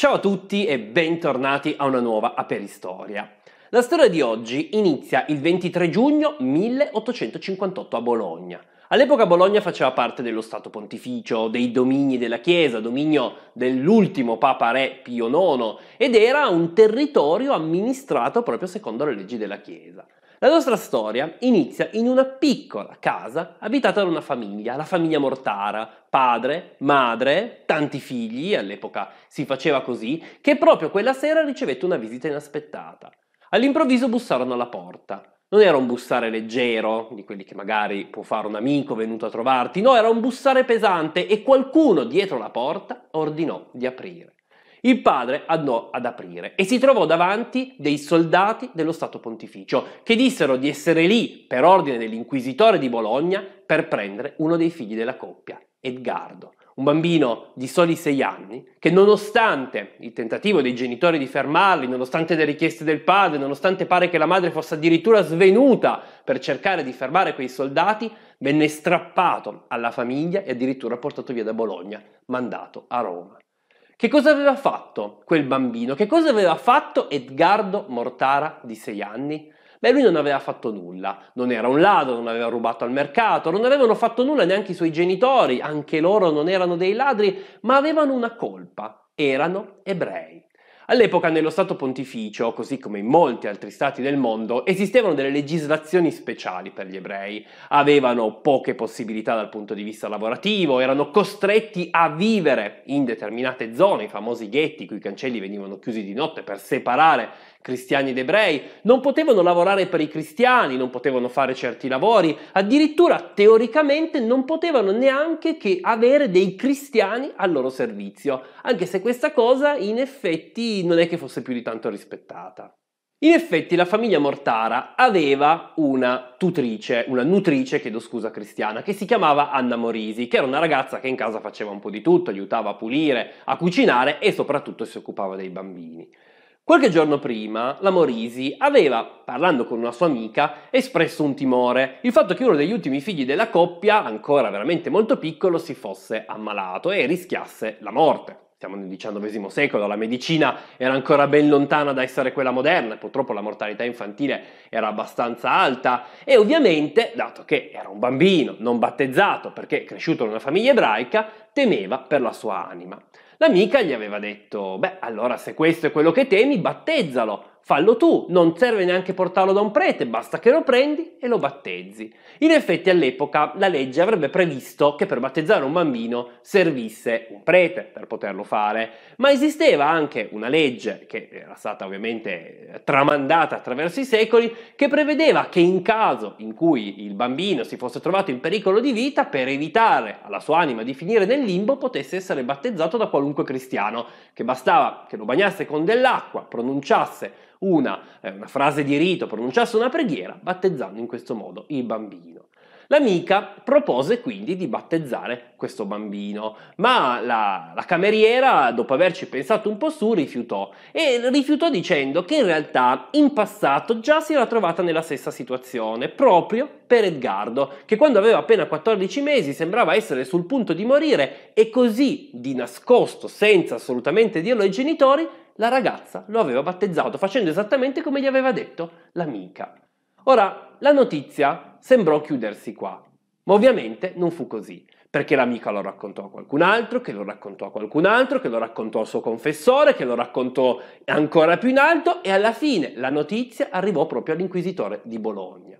Ciao a tutti e bentornati a una nuova Aperistoria. La storia di oggi inizia il 23 giugno 1858 a Bologna. All'epoca Bologna faceva parte dello Stato Pontificio, dei domini della Chiesa, dominio dell'ultimo Papa Re Pio IX, ed era un territorio amministrato proprio secondo le leggi della Chiesa. La nostra storia inizia in una piccola casa abitata da una famiglia, la famiglia Mortara, padre, madre, tanti figli, all'epoca si faceva così, che proprio quella sera ricevette una visita inaspettata. All'improvviso bussarono alla porta. Non era un bussare leggero, di quelli che magari può fare un amico venuto a trovarti, no, era un bussare pesante e qualcuno dietro la porta ordinò di aprire. Il padre andò ad aprire e si trovò davanti dei soldati dello Stato Pontificio che dissero di essere lì per ordine dell'inquisitore di Bologna per prendere uno dei figli della coppia, Edgardo, un bambino di soli sei anni che nonostante il tentativo dei genitori di fermarli, nonostante le richieste del padre, nonostante pare che la madre fosse addirittura svenuta per cercare di fermare quei soldati, venne strappato alla famiglia e addirittura portato via da Bologna, mandato a Roma. Che cosa aveva fatto quel bambino? Che cosa aveva fatto Edgardo Mortara di 6 anni? Beh, lui non aveva fatto nulla, non era un ladro, non aveva rubato al mercato, non avevano fatto nulla neanche i suoi genitori, anche loro non erano dei ladri, ma avevano una colpa, erano ebrei. All'epoca nello Stato Pontificio, così come in molti altri stati del mondo, esistevano delle legislazioni speciali per gli ebrei. Avevano poche possibilità dal punto di vista lavorativo, erano costretti a vivere in determinate zone, i famosi ghetti, cui i cancelli venivano chiusi di notte per separare cristiani ed ebrei, non potevano lavorare per i cristiani, non potevano fare certi lavori, addirittura teoricamente non potevano neanche che avere dei cristiani al loro servizio, anche se questa cosa in effetti non è che fosse più di tanto rispettata. In effetti la famiglia Mortara aveva una tutrice, una nutrice, chiedo scusa, cristiana, che si chiamava Anna Morisi, che era una ragazza che in casa faceva un po' di tutto, aiutava a pulire, a cucinare e soprattutto si occupava dei bambini. Qualche giorno prima la Morisi aveva, parlando con una sua amica, espresso un timore, il fatto che uno degli ultimi figli della coppia, ancora veramente molto piccolo, si fosse ammalato e rischiasse la morte siamo nel XIX secolo, la medicina era ancora ben lontana da essere quella moderna, purtroppo la mortalità infantile era abbastanza alta e ovviamente, dato che era un bambino non battezzato perché cresciuto in una famiglia ebraica, temeva per la sua anima. L'amica gli aveva detto, beh allora se questo è quello che temi, battezzalo, Fallo tu, non serve neanche portarlo da un prete, basta che lo prendi e lo battezzi. In effetti all'epoca la legge avrebbe previsto che per battezzare un bambino servisse un prete per poterlo fare, ma esisteva anche una legge, che era stata ovviamente tramandata attraverso i secoli, che prevedeva che in caso in cui il bambino si fosse trovato in pericolo di vita, per evitare alla sua anima di finire nel limbo, potesse essere battezzato da qualunque cristiano, che bastava che lo bagnasse con dell'acqua, pronunciasse una, eh, una frase di rito, pronunciasse una preghiera, battezzando in questo modo il bambino. L'amica propose quindi di battezzare questo bambino, ma la, la, cameriera, dopo averci pensato un po' su, rifiutò e rifiutò dicendo che in realtà in passato già si era trovata nella stessa situazione, proprio per Edgardo, che quando aveva appena 14 mesi sembrava essere sul punto di morire e così di nascosto, senza assolutamente dirlo ai genitori, la ragazza lo aveva battezzato facendo esattamente come gli aveva detto l'amica. Ora, la notizia sembrò chiudersi qua, ma ovviamente non fu così, perché l'amica lo raccontò a qualcun altro, che lo raccontò a qualcun altro, che lo raccontò al suo confessore, che lo raccontò ancora più in alto e alla fine la notizia arrivò proprio all'inquisitore di Bologna.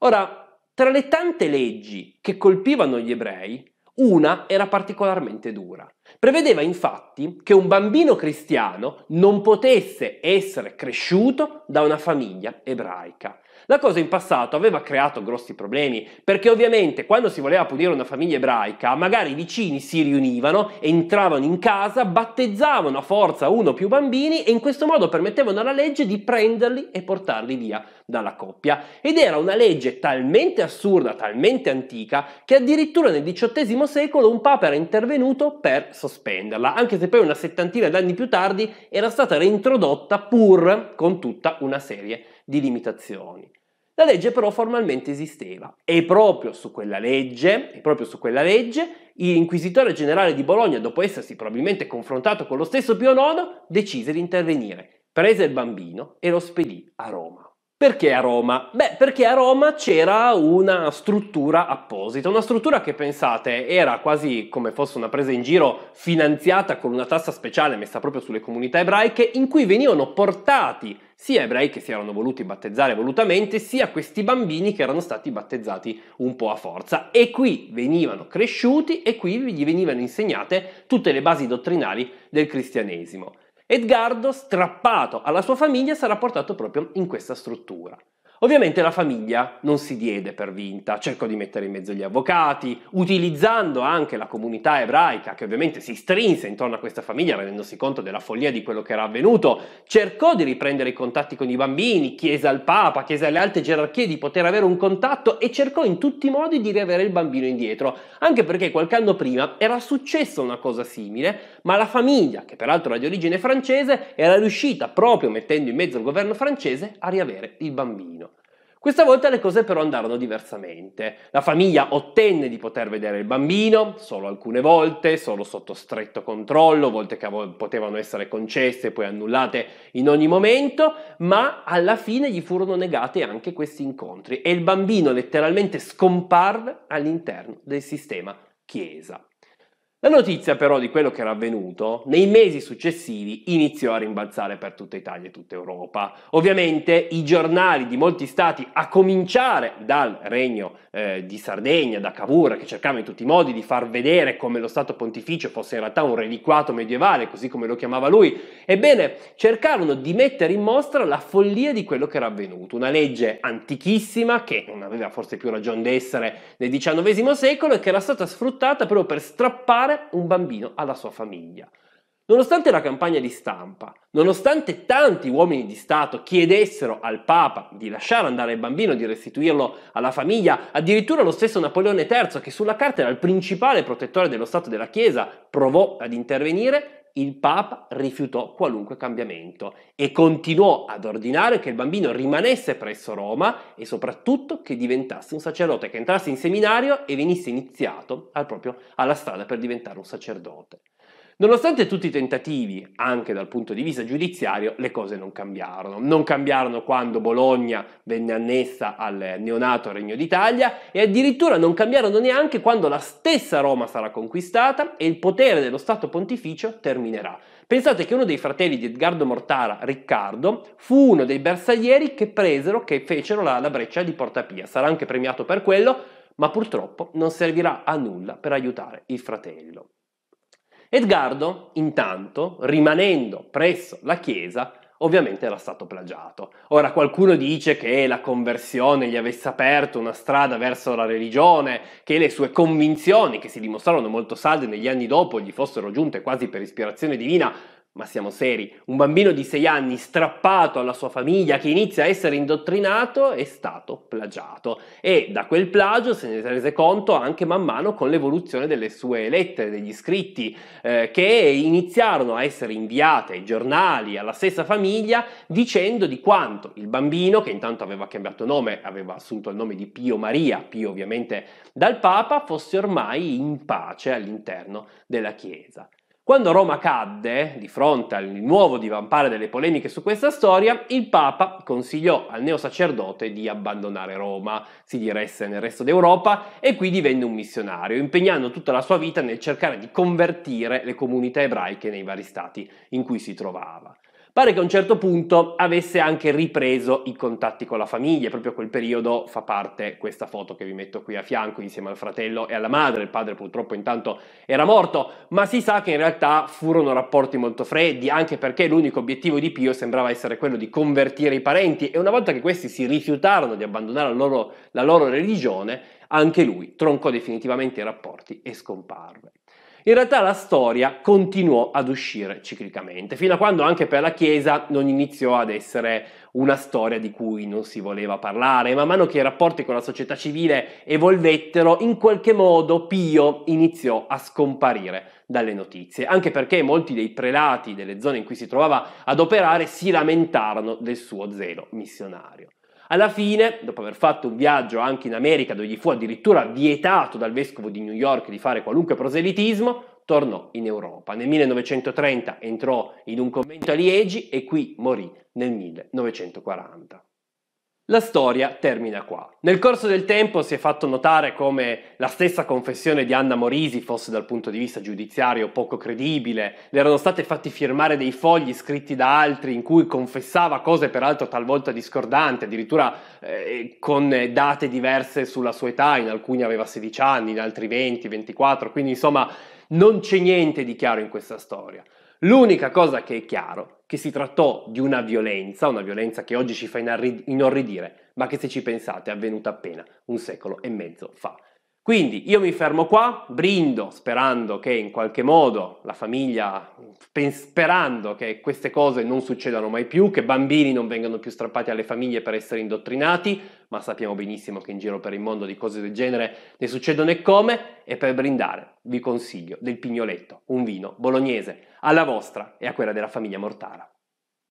Ora, tra le tante leggi che colpivano gli ebrei, una era particolarmente dura. Prevedeva infatti che un bambino cristiano non potesse essere cresciuto da una famiglia ebraica. La cosa in passato aveva creato grossi problemi, perché ovviamente quando si voleva punire una famiglia ebraica, magari i vicini si riunivano, entravano in casa, battezzavano a forza uno o più bambini e in questo modo permettevano alla legge di prenderli e portarli via dalla coppia. Ed era una legge talmente assurda, talmente antica, che addirittura nel XVIII secolo un papa era intervenuto per sospenderla, anche se poi una settantina d'anni più tardi era stata reintrodotta pur con tutta una serie di di limitazioni. La legge però formalmente esisteva e proprio su quella legge, proprio su quella legge, l'inquisitore generale di Bologna, dopo essersi probabilmente confrontato con lo stesso Pio IX, decise di intervenire, prese il bambino e lo spedì a Roma. Perché a Roma? Beh, perché a Roma c'era una struttura apposita, una struttura che pensate era quasi come fosse una presa in giro finanziata con una tassa speciale messa proprio sulle comunità ebraiche, in cui venivano portati sia ebrei che si erano voluti battezzare volutamente, sia questi bambini che erano stati battezzati un po' a forza. E qui venivano cresciuti e qui gli venivano insegnate tutte le basi dottrinali del cristianesimo. Edgardo, strappato alla sua famiglia, sarà portato proprio in questa struttura. Ovviamente la famiglia non si diede per vinta, cercò di mettere in mezzo gli avvocati, utilizzando anche la comunità ebraica, che ovviamente si strinse intorno a questa famiglia rendendosi conto della follia di quello che era avvenuto, cercò di riprendere i contatti con i bambini, chiese al Papa, chiese alle alte gerarchie di poter avere un contatto e cercò in tutti i modi di riavere il bambino indietro, anche perché qualche anno prima era successa una cosa simile, ma la famiglia, che peraltro era di origine francese, era riuscita, proprio mettendo in mezzo il governo francese, a riavere il bambino. Questa volta le cose però andarono diversamente. La famiglia ottenne di poter vedere il bambino solo alcune volte, solo sotto stretto controllo, volte che potevano essere concesse e poi annullate in ogni momento, ma alla fine gli furono negate anche questi incontri e il bambino letteralmente scomparve all'interno del sistema Chiesa. La notizia però di quello che era avvenuto nei mesi successivi iniziò a rimbalzare per tutta Italia e tutta Europa. Ovviamente i giornali di molti stati, a cominciare dal Regno eh, di Sardegna, da Cavour, che cercava in tutti i modi di far vedere come lo Stato pontificio fosse in realtà un reliquato medievale, così come lo chiamava lui, ebbene cercarono di mettere in mostra la follia di quello che era avvenuto. Una legge antichissima che non aveva forse più ragione d'essere nel XIX secolo e che era stata sfruttata proprio per strappare dare un bambino alla sua famiglia. Nonostante la campagna di stampa, nonostante tanti uomini di Stato chiedessero al Papa di lasciare andare il bambino, di restituirlo alla famiglia, addirittura lo stesso Napoleone III, che sulla carta era il principale protettore dello Stato della Chiesa, provò ad intervenire, il Papa rifiutò qualunque cambiamento e continuò ad ordinare che il bambino rimanesse presso Roma e soprattutto che diventasse un sacerdote, che entrasse in seminario e venisse iniziato al proprio, alla strada per diventare un sacerdote. Nonostante tutti i tentativi, anche dal punto di vista giudiziario, le cose non cambiarono. Non cambiarono quando Bologna venne annessa al neonato Regno d'Italia e addirittura non cambiarono neanche quando la stessa Roma sarà conquistata e il potere dello Stato pontificio terminerà. Pensate che uno dei fratelli di Edgardo Mortara, Riccardo, fu uno dei bersaglieri che presero, che fecero la, la breccia di Porta Pia. Sarà anche premiato per quello, ma purtroppo non servirà a nulla per aiutare il fratello. Edgardo, intanto, rimanendo presso la chiesa, ovviamente era stato plagiato. Ora qualcuno dice che la conversione gli avesse aperto una strada verso la religione, che le sue convinzioni, che si dimostrarono molto salde negli anni dopo, gli fossero giunte quasi per ispirazione divina, ma siamo seri, un bambino di 6 anni strappato alla sua famiglia che inizia a essere indottrinato è stato plagiato e da quel plagio se ne rese conto anche man mano con l'evoluzione delle sue lettere, degli scritti eh, che iniziarono a essere inviate ai giornali, alla stessa famiglia dicendo di quanto il bambino che intanto aveva cambiato nome, aveva assunto il nome di Pio Maria, Pio ovviamente dal Papa, fosse ormai in pace all'interno della Chiesa. Quando Roma cadde, di fronte al nuovo divampare delle polemiche su questa storia, il Papa consigliò al neo sacerdote di abbandonare Roma, si diresse nel resto d'Europa e qui divenne un missionario, impegnando tutta la sua vita nel cercare di convertire le comunità ebraiche nei vari stati in cui si trovava. Pare che a un certo punto avesse anche ripreso i contatti con la famiglia, proprio a quel periodo fa parte questa foto che vi metto qui a fianco insieme al fratello e alla madre, il padre purtroppo intanto era morto, ma si sa che in realtà furono rapporti molto freddi, anche perché l'unico obiettivo di Pio sembrava essere quello di convertire i parenti e una volta che questi si rifiutarono di abbandonare la loro, la loro religione, anche lui troncò definitivamente i rapporti e scomparve. In realtà la storia continuò ad uscire ciclicamente, fino a quando anche per la Chiesa non iniziò ad essere una storia di cui non si voleva parlare. Man mano che i rapporti con la società civile evolvettero, in qualche modo Pio iniziò a scomparire dalle notizie, anche perché molti dei prelati delle zone in cui si trovava ad operare si lamentarono del suo zelo missionario. Alla fine, dopo aver fatto un viaggio anche in America dove gli fu addirittura vietato dal vescovo di New York di fare qualunque proselitismo, tornò in Europa. Nel 1930 entrò in un convento a Liegi e qui morì nel 1940. La storia termina qua. Nel corso del tempo si è fatto notare come la stessa confessione di Anna Morisi fosse dal punto di vista giudiziario poco credibile, le erano state fatti firmare dei fogli scritti da altri in cui confessava cose peraltro talvolta discordanti, addirittura eh, con date diverse sulla sua età, in alcuni aveva 16 anni, in altri 20, 24, quindi insomma non c'è niente di chiaro in questa storia. L'unica cosa che è chiaro che si trattò di una violenza, una violenza che oggi ci fa inorridire, ma che se ci pensate è avvenuta appena un secolo e mezzo fa. Quindi io mi fermo qua, brindo sperando che in qualche modo la famiglia, sperando che queste cose non succedano mai più, che bambini non vengano più strappati alle famiglie per essere indottrinati, ma sappiamo benissimo che in giro per il mondo di cose del genere ne succedono e come, e per brindare vi consiglio del pignoletto, un vino bolognese, alla vostra e a quella della famiglia Mortara.